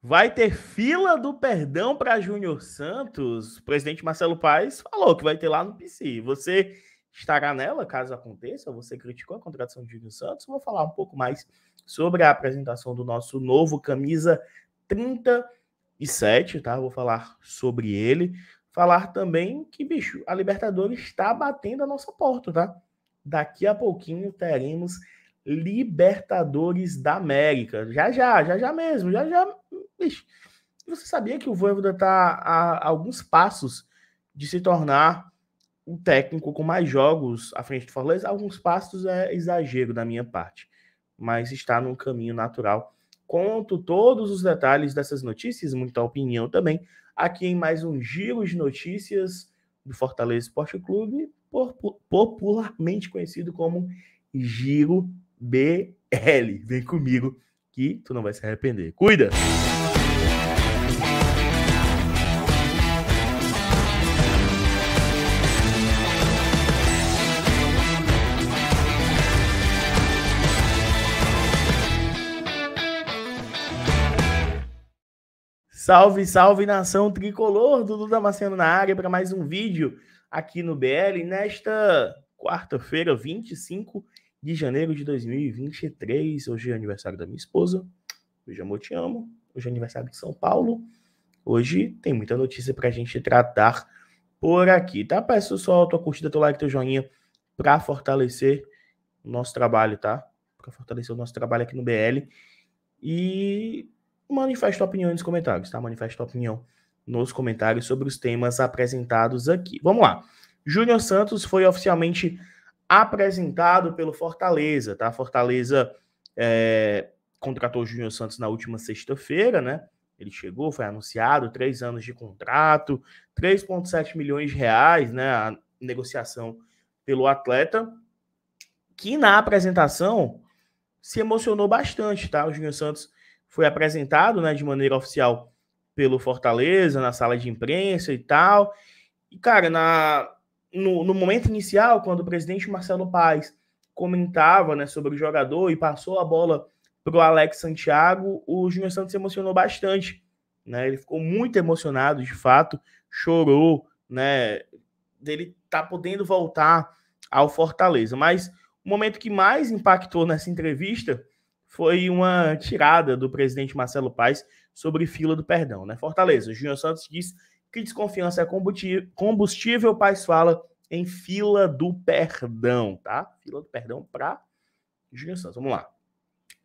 Vai ter fila do perdão para Júnior Santos? O presidente Marcelo Paes falou que vai ter lá no PC. Você estará nela caso aconteça? Você criticou a contratação de Júnior Santos? Vou falar um pouco mais sobre a apresentação do nosso novo camisa 37, tá? Vou falar sobre ele. Falar também que, bicho, a Libertadores está batendo a nossa porta, tá? Daqui a pouquinho teremos Libertadores da América. Já já, já já mesmo, já já. Bicho, você sabia que o Voivoda está a alguns passos de se tornar um técnico com mais jogos à frente do Fortaleza? Alguns passos é exagero da minha parte, mas está num caminho natural. Conto todos os detalhes dessas notícias, muita opinião também, aqui em mais um giro de notícias do Fortaleza Esporte Clube, popularmente conhecido como Giro BL. Vem comigo que tu não vai se arrepender. Cuida! Salve, salve nação tricolor, Dudu Damasceno na área para mais um vídeo aqui no BL nesta quarta-feira, 25 de janeiro de 2023. Hoje é aniversário da minha esposa. Hoje, amor, te amo. Hoje é aniversário de São Paulo. Hoje tem muita notícia pra gente tratar por aqui, tá? Peço só a tua curtida, teu like, teu joinha pra fortalecer o nosso trabalho, tá? Pra fortalecer o nosso trabalho aqui no BL. E manifesta a opinião nos comentários, tá? Manifesta a opinião nos comentários sobre os temas apresentados aqui. Vamos lá. Júnior Santos foi oficialmente apresentado pelo Fortaleza, tá? Fortaleza é, contratou o Júnior Santos na última sexta-feira, né? Ele chegou, foi anunciado, três anos de contrato, 3,7 milhões de reais, né? A negociação pelo atleta, que na apresentação se emocionou bastante, tá? O Júnior Santos foi apresentado, né, de maneira oficial pelo Fortaleza, na sala de imprensa e tal. E, cara, na, no, no momento inicial, quando o presidente Marcelo Paes comentava né, sobre o jogador e passou a bola para o Alex Santiago, o Júnior Santos se emocionou bastante. Né? Ele ficou muito emocionado, de fato, chorou, né? Dele tá podendo voltar ao Fortaleza. Mas o momento que mais impactou nessa entrevista foi uma tirada do presidente Marcelo Paes sobre fila do perdão, né? Fortaleza. O Júnior Santos disse que desconfiança é combustível, Paz fala em fila do perdão, tá? Fila do perdão para Júnior Santos. Vamos lá.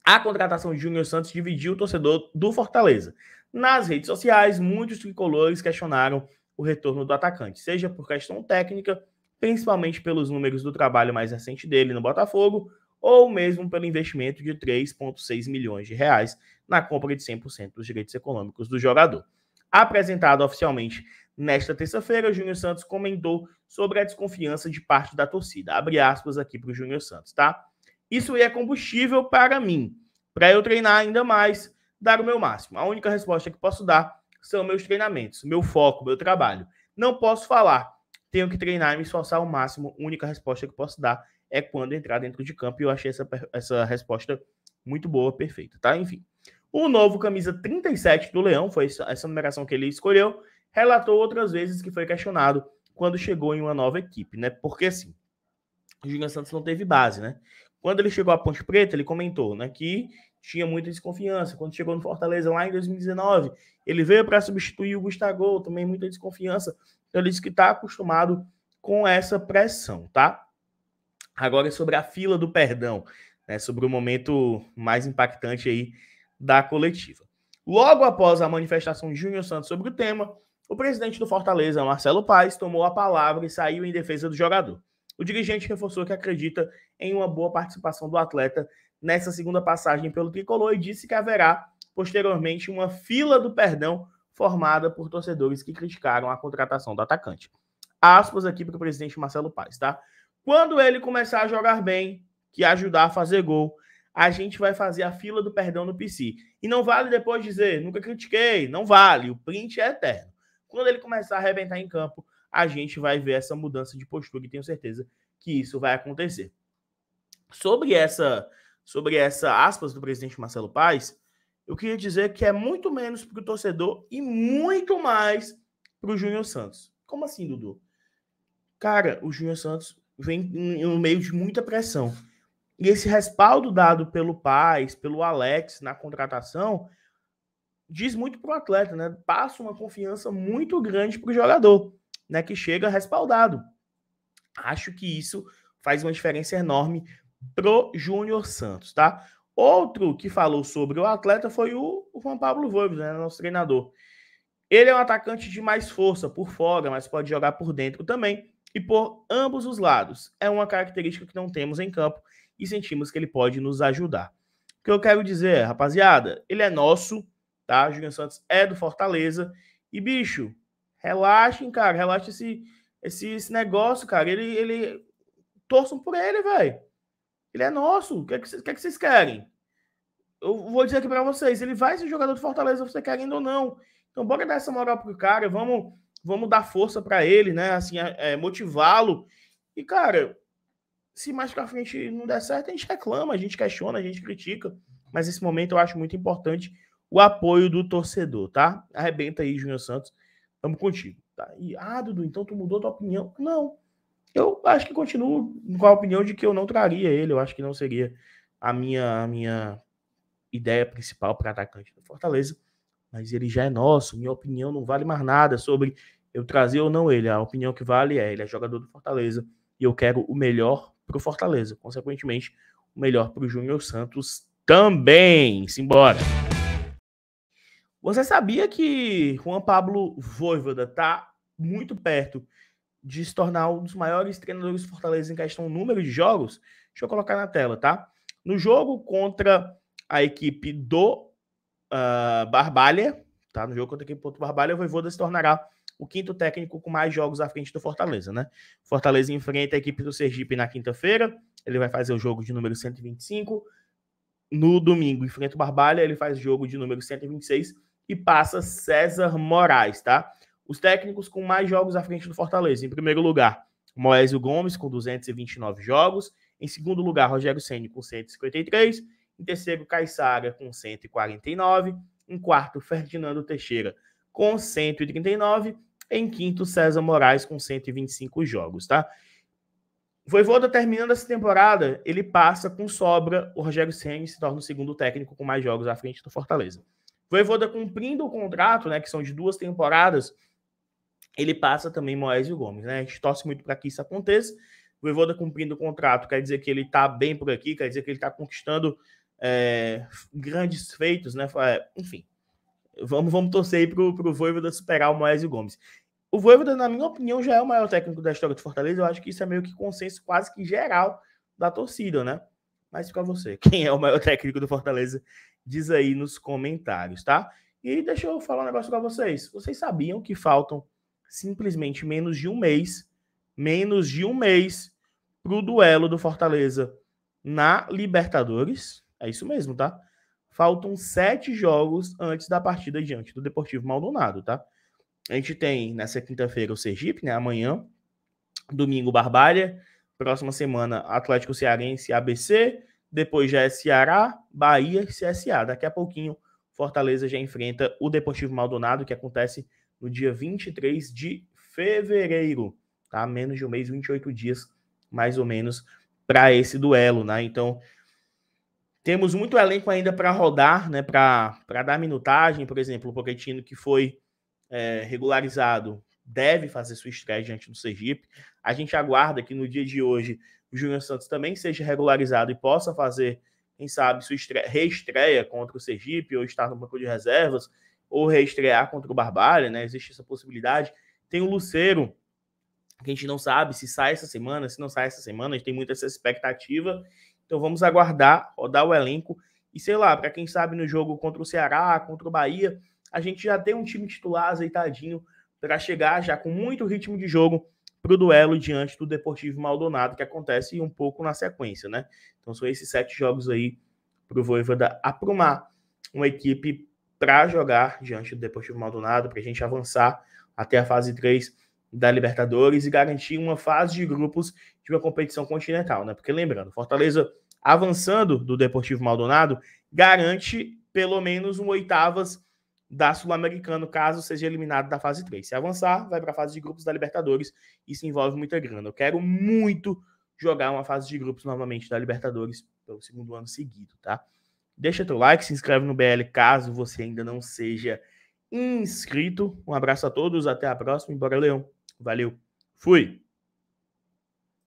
A contratação de Júnior Santos dividiu o torcedor do Fortaleza. Nas redes sociais, muitos tricolores questionaram o retorno do atacante, seja por questão técnica, principalmente pelos números do trabalho mais recente dele no Botafogo, ou mesmo pelo investimento de 3,6 milhões de reais na compra de 100% dos direitos econômicos do jogador apresentado oficialmente nesta terça-feira, Júnior Santos comentou sobre a desconfiança de parte da torcida. Abre aspas aqui para o Júnior Santos, tá? Isso é combustível para mim, para eu treinar ainda mais, dar o meu máximo. A única resposta que posso dar são meus treinamentos, meu foco, meu trabalho. Não posso falar, tenho que treinar e me esforçar ao máximo. A única resposta que posso dar é quando entrar dentro de campo. E eu achei essa, essa resposta muito boa, perfeita, tá? Enfim. O novo camisa 37 do Leão, foi essa numeração que ele escolheu, relatou outras vezes que foi questionado quando chegou em uma nova equipe, né? Porque assim, o Julian Santos não teve base, né? Quando ele chegou à Ponte Preta, ele comentou né, que tinha muita desconfiança. Quando chegou no Fortaleza lá em 2019, ele veio para substituir o Gustavo, também muita desconfiança. Então ele disse que está acostumado com essa pressão, tá? Agora sobre a fila do perdão, né, sobre o momento mais impactante aí da coletiva. Logo após a manifestação de Júnior Santos sobre o tema, o presidente do Fortaleza, Marcelo Paes, tomou a palavra e saiu em defesa do jogador. O dirigente reforçou que acredita em uma boa participação do atleta nessa segunda passagem pelo tricolor e disse que haverá posteriormente uma fila do perdão formada por torcedores que criticaram a contratação do atacante. Aspas aqui para o presidente Marcelo Paes, tá? Quando ele começar a jogar bem, que ajudar a fazer gol, a gente vai fazer a fila do perdão no PC. E não vale depois dizer, nunca critiquei, não vale, o print é eterno. Quando ele começar a arrebentar em campo, a gente vai ver essa mudança de postura e tenho certeza que isso vai acontecer. Sobre essa, sobre essa aspas do presidente Marcelo Paes, eu queria dizer que é muito menos para o torcedor e muito mais para o Júnior Santos. Como assim, Dudu? Cara, o Júnior Santos vem no meio de muita pressão. E esse respaldo dado pelo Paz, pelo Alex na contratação, diz muito para o atleta, né? Passa uma confiança muito grande para o jogador, né? Que chega respaldado. Acho que isso faz uma diferença enorme pro Júnior Santos, tá? Outro que falou sobre o atleta foi o, Juan Pablo Voivoda, né, nosso treinador. Ele é um atacante de mais força por fora, mas pode jogar por dentro também e por ambos os lados. É uma característica que não temos em campo e sentimos que ele pode nos ajudar. O que eu quero dizer, rapaziada, ele é nosso, tá? Julian Santos é do Fortaleza. E, bicho, relaxem, cara, relaxa esse, esse, esse negócio, cara. Ele, ele. Torçam por ele, velho. Ele é nosso. O que, é que, que, é que vocês querem? Eu vou dizer aqui para vocês: ele vai ser jogador do Fortaleza, você querendo ou não. Então, bora dar essa moral pro cara, vamos, vamos dar força para ele, né? Assim, é, é motivá-lo. E, cara, se mais pra frente não der certo, a gente reclama, a gente questiona, a gente critica. Mas nesse momento eu acho muito importante o apoio do torcedor, tá? Arrebenta aí, Júnior Santos. Tamo contigo. Tá? E, ah, Dudu, então tu mudou tua opinião? Não. Eu acho que continuo com a opinião de que eu não traria ele. Eu acho que não seria a minha, a minha ideia principal para atacante do Fortaleza. Mas ele já é nosso. Minha opinião não vale mais nada sobre eu trazer ou não ele. A opinião que vale é ele é jogador do Fortaleza e eu quero o melhor para o Fortaleza. Consequentemente, o melhor para o Júnior Santos também. Simbora! Você sabia que Juan Pablo Voivoda está muito perto de se tornar um dos maiores treinadores do Fortaleza em questão do número de jogos? Deixa eu colocar na tela, tá? No jogo contra a equipe do uh, Barbalha, tá? No jogo contra a equipe do Barbalha, o Voivoda se tornará o quinto técnico com mais jogos à frente do Fortaleza, né? Fortaleza enfrenta a equipe do Sergipe na quinta-feira, ele vai fazer o jogo de número 125. No domingo, enfrenta o Barbalha, ele faz jogo de número 126 e passa César Moraes, tá? Os técnicos com mais jogos à frente do Fortaleza. Em primeiro lugar, Moésio Gomes, com 229 jogos. Em segundo lugar, Rogério Senni, com 153. Em terceiro, Caixara com 149. Em quarto, Ferdinando Teixeira, com 139. Em quinto, César Moraes com 125 jogos, tá? Voivoda terminando essa temporada, ele passa com sobra, o Rogério Ceni se torna o segundo técnico com mais jogos à frente do Fortaleza. Voivoda cumprindo o contrato, né, que são de duas temporadas, ele passa também Moésio Gomes, né? A gente torce muito para que isso aconteça. Voivoda cumprindo o contrato quer dizer que ele está bem por aqui, quer dizer que ele está conquistando é, grandes feitos, né? É, enfim, vamos, vamos torcer para o Voivoda superar o Moésio Gomes. O Voivoda, na minha opinião, já é o maior técnico da história do Fortaleza. Eu acho que isso é meio que consenso quase que geral da torcida, né? Mas fica você. Quem é o maior técnico do Fortaleza? Diz aí nos comentários, tá? E deixa eu falar um negócio pra vocês. Vocês sabiam que faltam simplesmente menos de um mês, menos de um mês pro duelo do Fortaleza na Libertadores? É isso mesmo, tá? Faltam sete jogos antes da partida diante do Deportivo Maldonado, tá? a gente tem nessa quinta-feira o Sergipe, né? Amanhã, domingo, Barbalha. Próxima semana, Atlético Cearense, ABC. Depois já é Ceará, Bahia e CSA. Daqui a pouquinho, Fortaleza já enfrenta o Deportivo Maldonado, que acontece no dia 23 de fevereiro, tá? Menos de um mês, 28 dias, mais ou menos, para esse duelo, né? Então, temos muito elenco ainda para rodar, né? Para dar minutagem, por exemplo, o Pochettino, que foi é, regularizado deve fazer sua estreia diante do Sergipe. A gente aguarda que no dia de hoje o Júnior Santos também seja regularizado e possa fazer, quem sabe, sua estreia, reestreia contra o Sergipe, ou estar no banco de reservas, ou reestrear contra o Barbalha, né? Existe essa possibilidade. Tem o Luceiro, que a gente não sabe se sai essa semana, se não sai essa semana, a gente tem muita essa expectativa. Então vamos aguardar, rodar o elenco e sei lá, para quem sabe no jogo contra o Ceará, contra o Bahia, a gente já tem um time titular azeitadinho para chegar já com muito ritmo de jogo para o duelo diante do Deportivo Maldonado, que acontece um pouco na sequência, né? Então são esses sete jogos aí para o Voivoda aprumar uma equipe para jogar diante do Deportivo Maldonado, para a gente avançar até a fase 3 da Libertadores e garantir uma fase de grupos de uma competição continental, né? Porque lembrando, Fortaleza avançando do Deportivo Maldonado garante pelo menos um oitavas da Sul-Americana, caso seja eliminado da fase 3. Se avançar, vai para a fase de grupos da Libertadores. Isso envolve muita grana. Eu quero muito jogar uma fase de grupos novamente da Libertadores pelo segundo ano seguido, tá? Deixa teu like, se inscreve no BL caso você ainda não seja inscrito. Um abraço a todos, até a próxima e bora Leão. Valeu, fui!